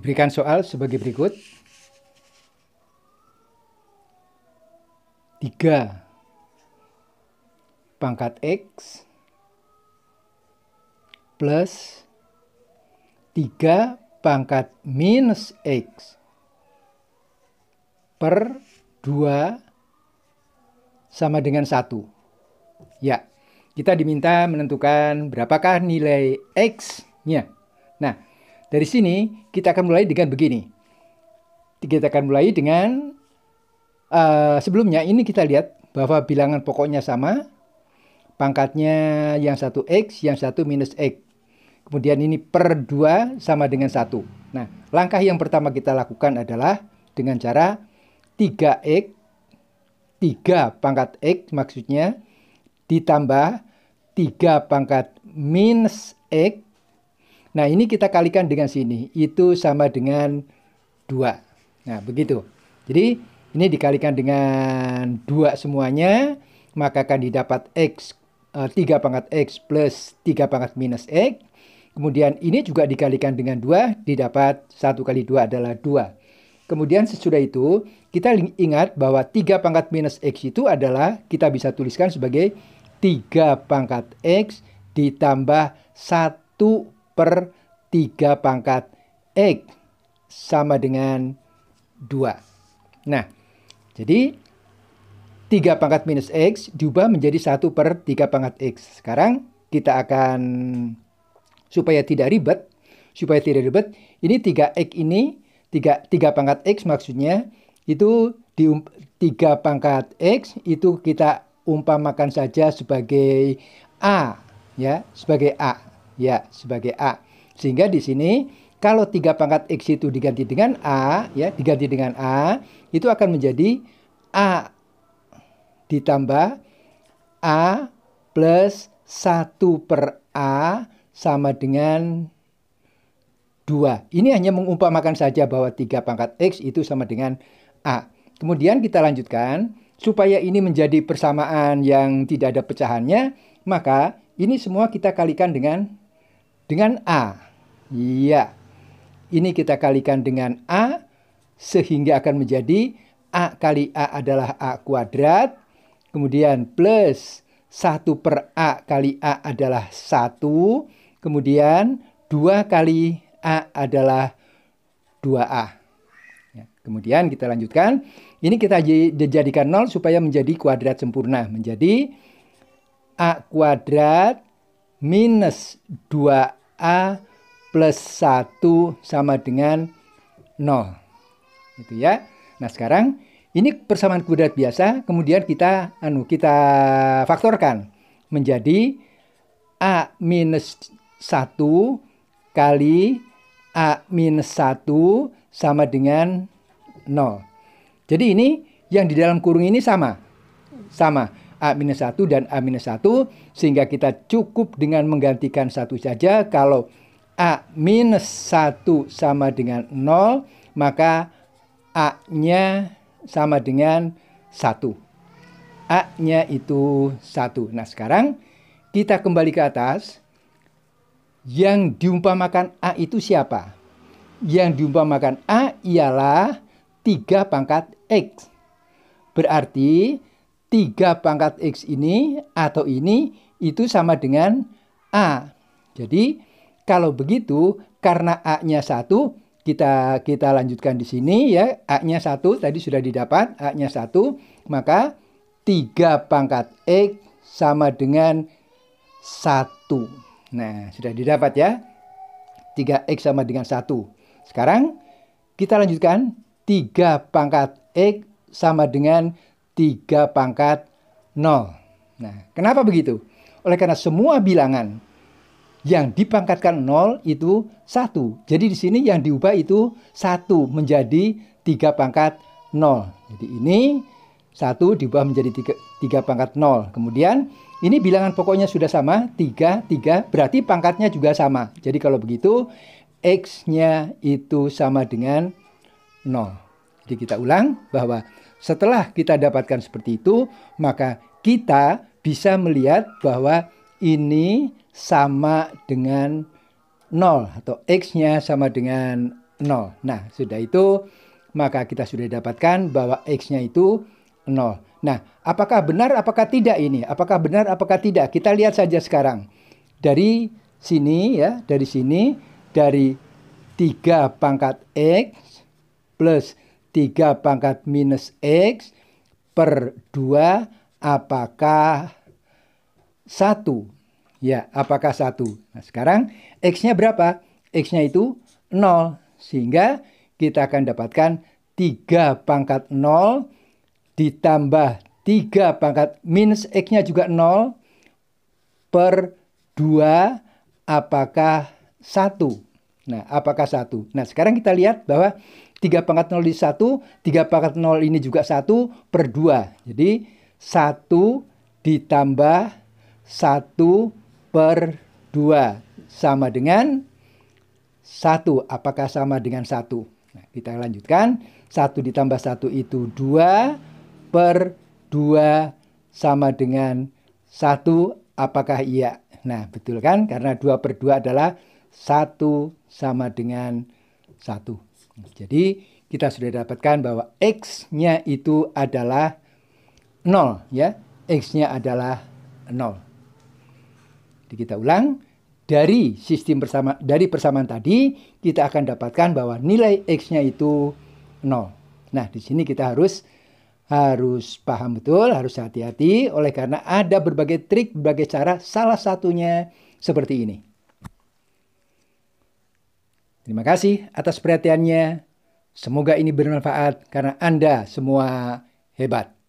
Diberikan soal sebagai berikut. 3 pangkat X plus 3 pangkat minus X per 2 sama dengan 1. Ya, kita diminta menentukan berapakah nilai X-nya. Dari sini kita akan mulai dengan begini. Kita akan mulai dengan uh, sebelumnya ini kita lihat bahwa bilangan pokoknya sama, pangkatnya yang satu x, yang satu minus x. Kemudian ini per 2 sama dengan satu. Nah, langkah yang pertama kita lakukan adalah dengan cara 3x, 3 pangkat x maksudnya, ditambah 3 pangkat minus x Nah, ini kita kalikan dengan sini. Itu sama dengan 2. Nah, begitu. Jadi, ini dikalikan dengan 2 semuanya, maka akan didapat X, e, eh, 3 pangkat X plus 3 pangkat minus X. Kemudian ini juga dikalikan dengan 2, didapat 1 kali 2 adalah 2. Kemudian sesudah itu, kita ingat bahwa 3 pangkat minus X itu adalah kita bisa tuliskan sebagai 3 pangkat X ditambah 1 per 3 pangkat X sama dengan 2. Nah, jadi 3 pangkat minus X diubah menjadi 1 per 3 pangkat X. Sekarang kita akan, supaya tidak ribet, supaya tidak ribet, ini 3X ini, 3, 3 pangkat X maksudnya, itu di 3 pangkat X itu kita umpamakan saja sebagai A. ya Sebagai A ya sebagai A. Sehingga di sini kalau tiga pangkat X itu diganti dengan A, ya diganti dengan A, itu akan menjadi A ditambah A plus 1 per A sama dengan 2. Ini hanya mengumpamakan saja bahwa tiga pangkat X itu sama dengan A. Kemudian kita lanjutkan, supaya ini menjadi persamaan yang tidak ada pecahannya, maka ini semua kita kalikan dengan dengan A. Iya. Ini kita kalikan dengan A sehingga akan menjadi A kali A adalah A kuadrat. Kemudian plus 1 per A kali A adalah 1. Kemudian 2 kali A adalah 2A. Ya. kemudian kita lanjutkan. Ini kita jadikan 0 supaya menjadi kuadrat sempurna. Menjadi A kuadrat minus 2 A plus 1 sama dengan 0. Gitu ya. Nah, sekarang ini persamaan kuadrat biasa, kemudian kita anu kita faktorkan menjadi A minus 1 kali A minus 1 sama dengan 0. Jadi ini yang di dalam kurung ini sama. Sama. A-1 dan A-1 sehingga kita cukup dengan menggantikan satu saja kalau A-1 sama dengan 0 maka A-nya sama dengan 1. A-nya itu 1. Nah sekarang kita kembali ke atas. Yang diumpamakan A itu siapa? Yang diumpamakan A ialah 3 pangkat X. Berarti 3 pangkat X ini atau ini itu sama dengan A. Jadi kalau begitu karena A-nya 1 kita kita lanjutkan di sini ya A-nya 1 tadi sudah didapat A-nya 1 maka 3 pangkat X sama dengan 1. Nah sudah didapat ya 3X sama dengan 1. Sekarang kita lanjutkan 3 pangkat X sama dengan 1. 3 pangkat 0. Nah, kenapa begitu? Oleh karena semua bilangan yang dipangkatkan 0 itu 1. Jadi di sini yang diubah itu 1 menjadi 3 pangkat 0. Jadi ini 1 diubah menjadi 3, 3 pangkat 0. Kemudian ini bilangan pokoknya sudah sama, 3, 3, berarti pangkatnya juga sama. Jadi kalau begitu, X-nya itu sama dengan 0. Jadi kita ulang bahwa setelah kita dapatkan seperti itu, maka kita bisa melihat bahwa ini sama dengan 0 atau x-nya sama dengan 0. Nah, sudah itu maka kita sudah dapatkan bahwa x-nya itu 0. Nah, apakah benar apakah tidak ini? Apakah benar apakah tidak? Kita lihat saja sekarang. Dari sini ya, dari sini dari 3 pangkat X plus 3 pangkat minus X per 2 apakah 1? Ya, apakah 1? Nah, sekarang X-nya berapa? X-nya itu 0. Sehingga kita akan dapatkan 3 pangkat 0 ditambah 3 pangkat minus X-nya juga 0 per 2 apakah 1? Nah, apakah 1? Nah, sekarang kita lihat bahwa 3 pangkat 0 di 1, 3 pangkat 0 ini juga 1 per 2. Jadi 1 ditambah 1 per 2 sama dengan 1. Apakah sama dengan 1? Nah, kita lanjutkan. 1 ditambah 1 itu 2 per 2 sama dengan 1. Apakah iya? Nah, betul kan? Karena 2 per 2 adalah 1 sama dengan 1. Jadi kita sudah dapatkan bahwa X-nya itu adalah 0 ya. X-nya adalah 0. Jadi kita ulang dari sistem bersama dari persamaan tadi kita akan dapatkan bahwa nilai x-nya itu 0. Nah, di sini kita harus harus paham betul, harus hati-hati oleh karena ada berbagai trik, berbagai cara salah satunya seperti ini. Terima kasih atas perhatiannya. Semoga ini bermanfaat karena Anda semua hebat.